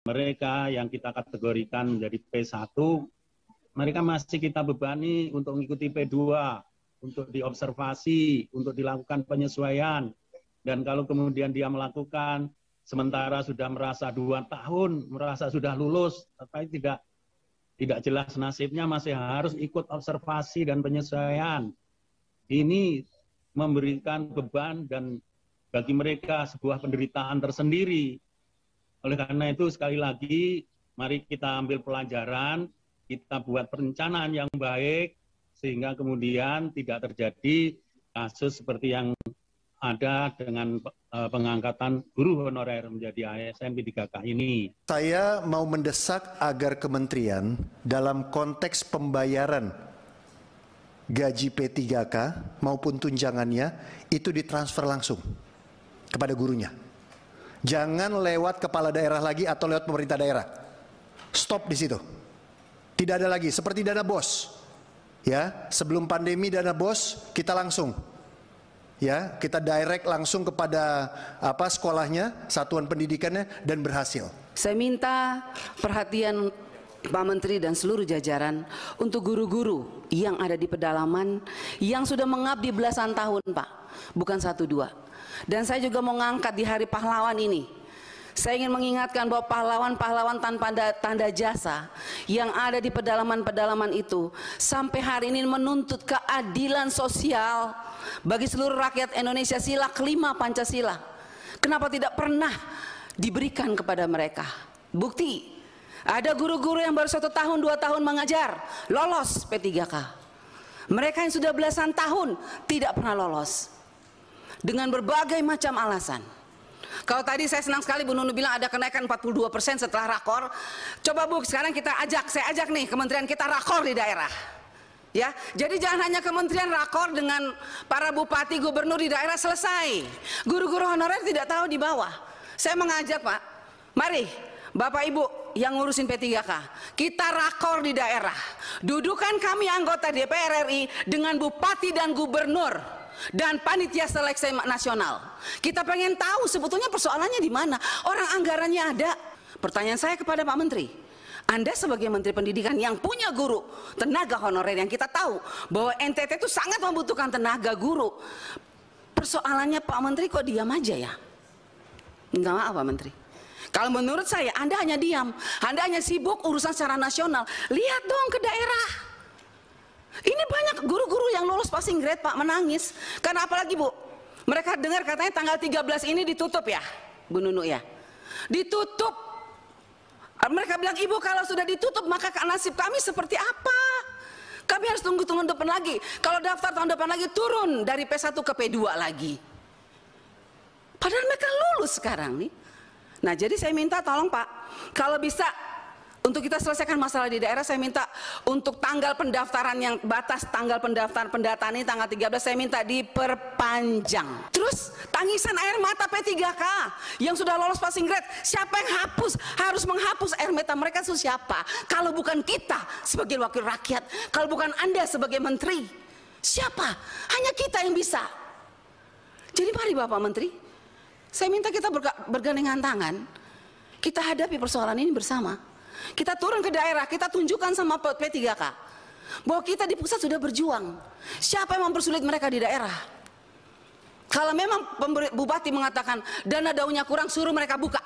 Mereka yang kita kategorikan menjadi P1, mereka masih kita bebani untuk mengikuti P2, untuk diobservasi, untuk dilakukan penyesuaian. Dan kalau kemudian dia melakukan, sementara sudah merasa dua tahun, merasa sudah lulus, tapi tidak tidak jelas nasibnya masih harus ikut observasi dan penyesuaian. Ini memberikan beban dan bagi mereka sebuah penderitaan tersendiri oleh karena itu sekali lagi mari kita ambil pelajaran, kita buat perencanaan yang baik sehingga kemudian tidak terjadi kasus seperti yang ada dengan eh, pengangkatan guru honorer menjadi ASN p 3K ini. Saya mau mendesak agar kementerian dalam konteks pembayaran gaji P3K maupun tunjangannya itu ditransfer langsung kepada gurunya. Jangan lewat kepala daerah lagi atau lewat pemerintah daerah. Stop di situ. Tidak ada lagi seperti dana bos. Ya, sebelum pandemi dana bos kita langsung ya, kita direct langsung kepada apa sekolahnya, satuan pendidikannya dan berhasil. Saya minta perhatian Pak Menteri dan seluruh jajaran untuk guru-guru yang ada di pedalaman yang sudah mengabdi belasan tahun Pak, bukan satu dua. Dan saya juga mau ngangkat di hari pahlawan ini. Saya ingin mengingatkan bahwa pahlawan-pahlawan tanpa tanda jasa yang ada di pedalaman-pedalaman itu sampai hari ini menuntut keadilan sosial bagi seluruh rakyat Indonesia sila kelima Pancasila. Kenapa tidak pernah diberikan kepada mereka? Bukti ada guru-guru yang baru satu tahun dua tahun mengajar lolos P3K. Mereka yang sudah belasan tahun tidak pernah lolos dengan berbagai macam alasan. Kalau tadi saya senang sekali Bu Nunu bilang ada kenaikan 42% persen setelah rakor. Coba Bu, sekarang kita ajak, saya ajak nih kementerian kita rakor di daerah. Ya, jadi jangan hanya kementerian rakor dengan para bupati, gubernur di daerah selesai. Guru-guru honorer tidak tahu di bawah. Saya mengajak Pak, mari Bapak Ibu yang ngurusin P3K, kita rakor di daerah. Dudukan kami anggota DPR RI dengan bupati dan gubernur dan panitia seleksi nasional. Kita pengen tahu sebetulnya persoalannya di mana. Orang anggarannya ada. Pertanyaan saya kepada Pak Menteri, anda sebagai Menteri Pendidikan yang punya guru, tenaga honorer yang kita tahu bahwa NTT itu sangat membutuhkan tenaga guru. Persoalannya Pak Menteri kok diam aja ya? Enggak maaf Pak Menteri. Kalau menurut saya Anda hanya diam, Anda hanya sibuk urusan secara nasional. Lihat dong ke daerah. Ini banyak guru yang lulus passing grade Pak menangis. Karena apalagi Bu, mereka dengar katanya tanggal 13 ini ditutup ya, Bu Nunu ya. Ditutup. Mereka bilang, ibu kalau sudah ditutup maka nasib kami seperti apa? Kami harus tunggu tahun depan lagi. Kalau daftar tahun depan lagi turun dari P1 ke P2 lagi. Padahal mereka lulus sekarang nih. Nah jadi saya minta tolong Pak, kalau bisa untuk kita selesaikan masalah di daerah, saya minta untuk tanggal pendaftaran yang batas tanggal pendaftaran pendataan ini tanggal 13 saya minta diperpanjang. Terus tangisan air mata P3K yang sudah lolos passing grade, siapa yang hapus? Harus menghapus air mata mereka itu siapa? Kalau bukan kita sebagai wakil rakyat, kalau bukan Anda sebagai menteri. Siapa? Hanya kita yang bisa. Jadi mari Bapak Menteri, saya minta kita bergandengan tangan, kita hadapi persoalan ini bersama. Kita turun ke daerah, kita tunjukkan sama P3K bahwa kita di pusat sudah berjuang. Siapa yang mempersulit mereka di daerah? Kalau memang bupati mengatakan dana daunnya kurang, suruh mereka buka.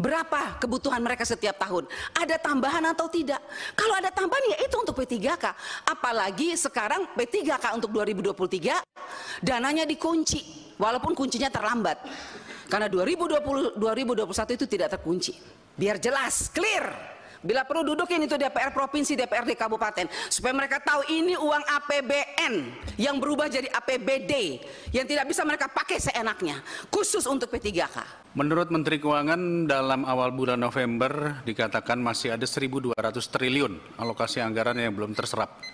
Berapa kebutuhan mereka setiap tahun? Ada tambahan atau tidak? Kalau ada tambahan ya itu untuk P3K. Apalagi sekarang P3K untuk 2023 dananya dikunci walaupun kuncinya terlambat. Karena 2020 2021 itu tidak terkunci. Biar jelas, clear. Bila perlu dudukin itu DPR provinsi, DPRD kabupaten supaya mereka tahu ini uang APBN yang berubah jadi APBD yang tidak bisa mereka pakai seenaknya khusus untuk P3K. Menurut Menteri Keuangan dalam awal bulan November dikatakan masih ada 1.200 triliun alokasi anggaran yang belum terserap.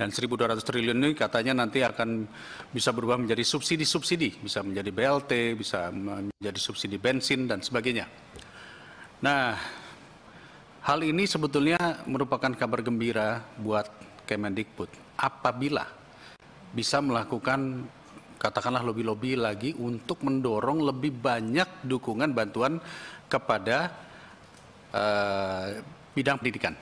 Dan 1.200 triliun ini katanya nanti akan bisa berubah menjadi subsidi-subsidi, bisa menjadi BLT, bisa menjadi subsidi bensin, dan sebagainya. Nah, hal ini sebetulnya merupakan kabar gembira buat Kemendikbud apabila bisa melakukan katakanlah lobby-lobby lagi untuk mendorong lebih banyak dukungan bantuan kepada uh, bidang pendidikan.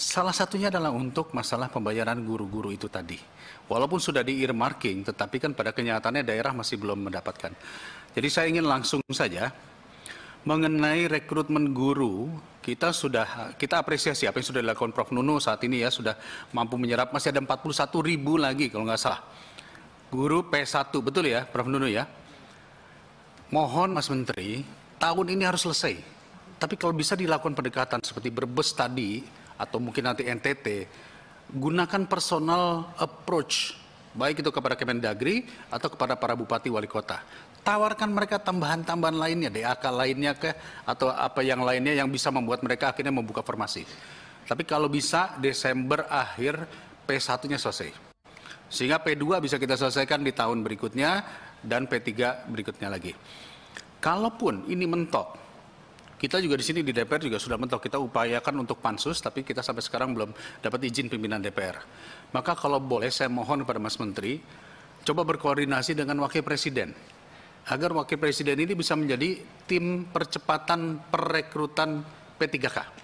Salah satunya adalah untuk masalah pembayaran guru-guru itu tadi. Walaupun sudah di earmarking, tetapi kan pada kenyataannya daerah masih belum mendapatkan. Jadi saya ingin langsung saja mengenai rekrutmen guru, kita sudah kita apresiasi apa yang sudah dilakukan Prof Nuno saat ini ya sudah mampu menyerap masih ada 41 ribu lagi kalau nggak salah. Guru P1 betul ya Prof Nuno ya. Mohon Mas Menteri, tahun ini harus selesai. Tapi kalau bisa dilakukan pendekatan seperti berbes tadi, atau mungkin nanti NTT, gunakan personal approach, baik itu kepada Kemendagri atau kepada para bupati wali kota. Tawarkan mereka tambahan-tambahan lainnya, DAK lainnya ke atau apa yang lainnya yang bisa membuat mereka akhirnya membuka formasi. Tapi kalau bisa Desember akhir P1-nya selesai. Sehingga P2 bisa kita selesaikan di tahun berikutnya dan P3 berikutnya lagi. Kalaupun ini mentok, kita juga di sini di DPR juga sudah mentok kita upayakan untuk pansus tapi kita sampai sekarang belum dapat izin pimpinan DPR. Maka kalau boleh saya mohon kepada Mas Menteri coba berkoordinasi dengan Wakil Presiden agar Wakil Presiden ini bisa menjadi tim percepatan perekrutan P3K.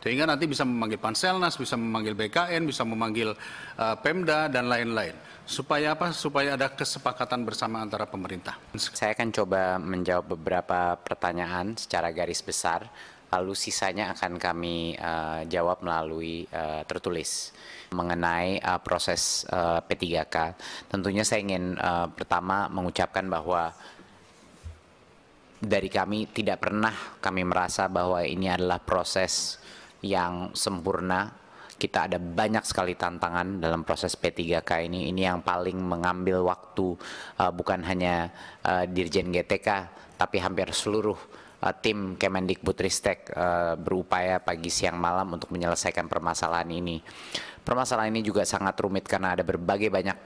Sehingga nanti bisa memanggil Panselnas, bisa memanggil BKN, bisa memanggil uh, Pemda dan lain-lain. Supaya apa? Supaya ada kesepakatan bersama antara pemerintah. Saya akan coba menjawab beberapa pertanyaan secara garis besar, lalu sisanya akan kami uh, jawab melalui uh, tertulis mengenai uh, proses uh, P3K. Tentunya saya ingin uh, pertama mengucapkan bahwa dari kami tidak pernah kami merasa bahwa ini adalah proses yang sempurna. Kita ada banyak sekali tantangan dalam proses P3K ini. Ini yang paling mengambil waktu uh, bukan hanya uh, Dirjen GTK, tapi hampir seluruh uh, tim Kemendikbudristek uh, berupaya pagi siang malam untuk menyelesaikan permasalahan ini. Permasalahan ini juga sangat rumit karena ada berbagai banyak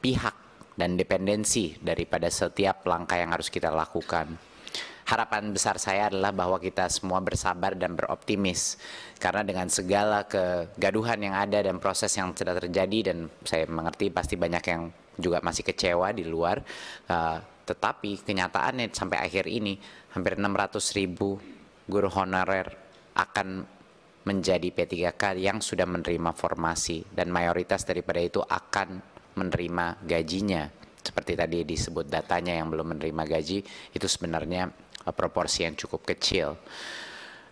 pihak dan dependensi daripada setiap langkah yang harus kita lakukan harapan besar saya adalah bahwa kita semua bersabar dan beroptimis karena dengan segala kegaduhan yang ada dan proses yang sudah terjadi dan saya mengerti pasti banyak yang juga masih kecewa di luar uh, tetapi kenyataannya sampai akhir ini hampir 600 ribu guru honorer akan menjadi P3K yang sudah menerima formasi dan mayoritas daripada itu akan menerima gajinya seperti tadi disebut datanya yang belum menerima gaji itu sebenarnya proporsi yang cukup kecil.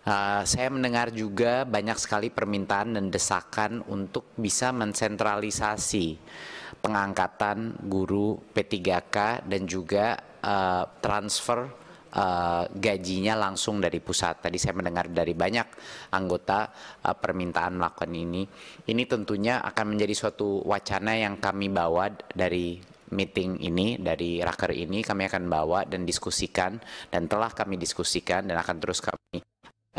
Uh, saya mendengar juga banyak sekali permintaan dan desakan untuk bisa mensentralisasi pengangkatan guru P3K dan juga uh, transfer uh, gajinya langsung dari pusat. Tadi saya mendengar dari banyak anggota uh, permintaan melakukan ini. Ini tentunya akan menjadi suatu wacana yang kami bawa dari meeting ini dari raker ini kami akan bawa dan diskusikan dan telah kami diskusikan dan akan terus kami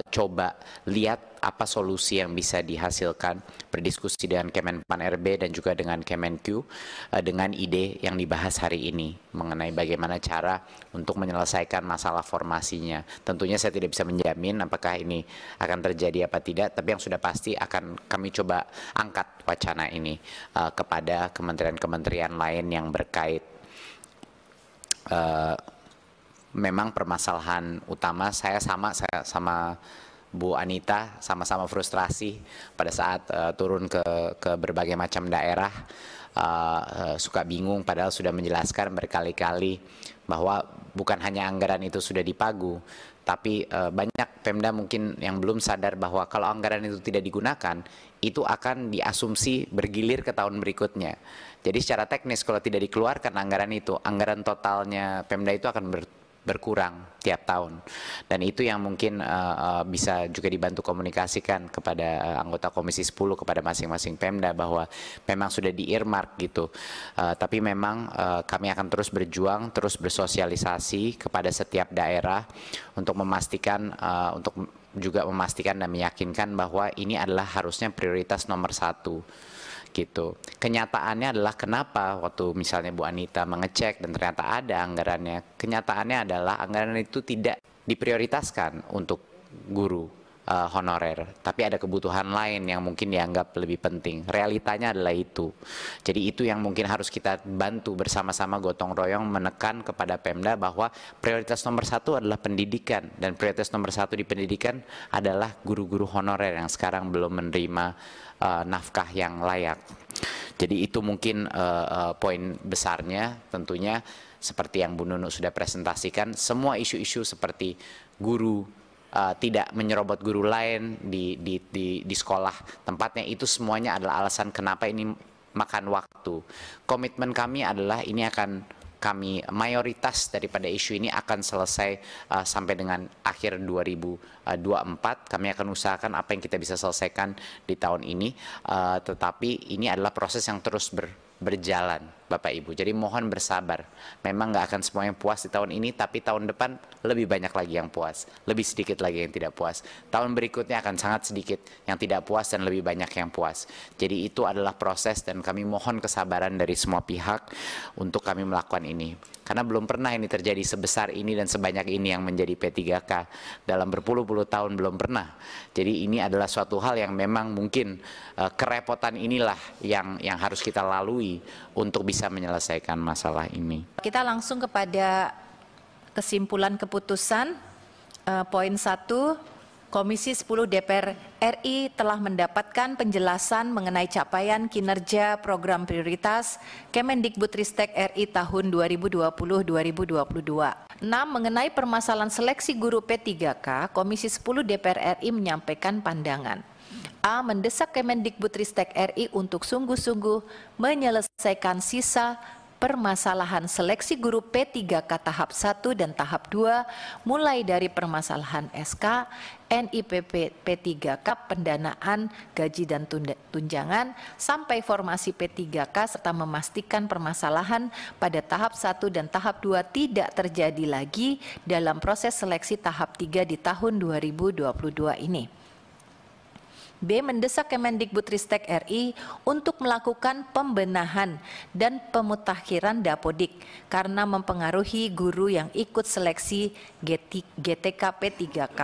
coba lihat apa solusi yang bisa dihasilkan berdiskusi dengan Kemenpan RB dan juga dengan Kemenq eh, dengan ide yang dibahas hari ini mengenai bagaimana cara untuk menyelesaikan masalah formasinya. Tentunya saya tidak bisa menjamin apakah ini akan terjadi apa tidak, tapi yang sudah pasti akan kami coba angkat wacana ini eh, kepada kementerian-kementerian lain yang berkait eh, memang permasalahan utama saya sama saya sama Bu Anita sama-sama frustrasi pada saat uh, turun ke ke berbagai macam daerah uh, uh, suka bingung padahal sudah menjelaskan berkali-kali bahwa bukan hanya anggaran itu sudah dipagu tapi uh, banyak Pemda mungkin yang belum sadar bahwa kalau anggaran itu tidak digunakan itu akan diasumsi bergilir ke tahun berikutnya. Jadi secara teknis kalau tidak dikeluarkan anggaran itu, anggaran totalnya Pemda itu akan ber berkurang tiap tahun dan itu yang mungkin uh, bisa juga dibantu komunikasikan kepada eh, anggota Komisi 10 kepada masing-masing Pemda bahwa memang sudah di earmark gitu uh, tapi memang uh, kami akan terus berjuang terus bersosialisasi kepada setiap daerah untuk memastikan uh, untuk juga memastikan dan meyakinkan bahwa ini adalah harusnya prioritas nomor satu gitu. Kenyataannya adalah kenapa waktu misalnya Bu Anita mengecek dan ternyata ada anggarannya, kenyataannya adalah anggaran itu tidak diprioritaskan untuk guru uh, honorer, tapi ada kebutuhan lain yang mungkin dianggap lebih penting. Realitanya adalah itu. Jadi itu yang mungkin harus kita bantu bersama-sama gotong royong menekan kepada Pemda bahwa prioritas nomor satu adalah pendidikan dan prioritas nomor satu di pendidikan adalah guru-guru honorer yang sekarang belum menerima uh, nafkah yang layak. Jadi itu mungkin uh, uh, poin besarnya tentunya seperti yang Bu Nunu sudah presentasikan semua isu-isu seperti guru, uh, tidak menyerobot guru lain di, di, di, di sekolah tempatnya itu semuanya adalah alasan kenapa ini makan waktu. Komitmen kami adalah ini akan kami mayoritas daripada isu ini akan selesai uh, sampai dengan akhir 2024. Kami akan usahakan apa yang kita bisa selesaikan di tahun ini, uh, tetapi ini adalah proses yang terus ber, berjalan. Bapak Ibu. Jadi mohon bersabar. Memang nggak akan semuanya puas di tahun ini, tapi tahun depan lebih banyak lagi yang puas, lebih sedikit lagi yang tidak puas. Tahun berikutnya akan sangat sedikit yang tidak puas dan lebih banyak yang puas. Jadi itu adalah proses dan kami mohon kesabaran dari semua pihak untuk kami melakukan ini. Karena belum pernah ini terjadi sebesar ini dan sebanyak ini yang menjadi P3K dalam berpuluh-puluh tahun belum pernah. Jadi ini adalah suatu hal yang memang mungkin uh, kerepotan inilah yang yang harus kita lalui untuk bisa bisa menyelesaikan masalah ini. Kita langsung kepada kesimpulan keputusan eh, poin satu Komisi 10 DPR RI telah mendapatkan penjelasan mengenai capaian kinerja program prioritas Kemendikbudristek RI tahun 2020-2022. 6. Mengenai permasalahan seleksi guru P3K, Komisi 10 DPR RI menyampaikan pandangan. A. Mendesak Kemendikbudristek RI untuk sungguh-sungguh menyelesaikan sisa permasalahan seleksi guru P3K tahap 1 dan tahap 2 mulai dari permasalahan SK, NIPP P3K pendanaan gaji dan tunjangan sampai formasi P3K serta memastikan permasalahan pada tahap 1 dan tahap 2 tidak terjadi lagi dalam proses seleksi tahap 3 di tahun 2022 ini. B. Mendesak Kemendikbudristek RI untuk melakukan pembenahan dan pemutakhiran dapodik karena mempengaruhi guru yang ikut seleksi GTK P 3K.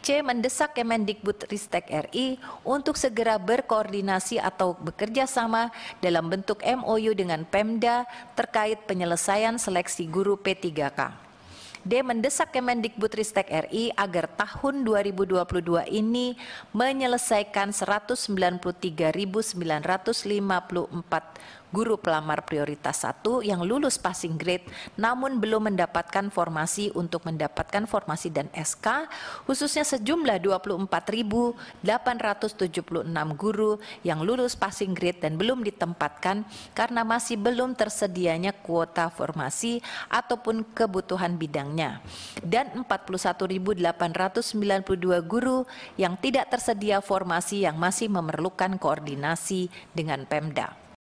C. Mendesak Kemendikbudristek RI untuk segera berkoordinasi atau bekerja sama dalam bentuk MOU dengan Pemda terkait penyelesaian seleksi guru P3K. D. Mendesak Kemendikbudristek RI agar tahun 2022 ini menyelesaikan 193.954 guru pelamar prioritas 1 yang lulus passing grade namun belum mendapatkan formasi untuk mendapatkan formasi dan SK khususnya sejumlah 24.876 guru yang lulus passing grade dan belum ditempatkan karena masih belum tersedianya kuota formasi ataupun kebutuhan bidangnya dan 41.892 guru yang tidak tersedia formasi yang masih memerlukan koordinasi dengan Pemda.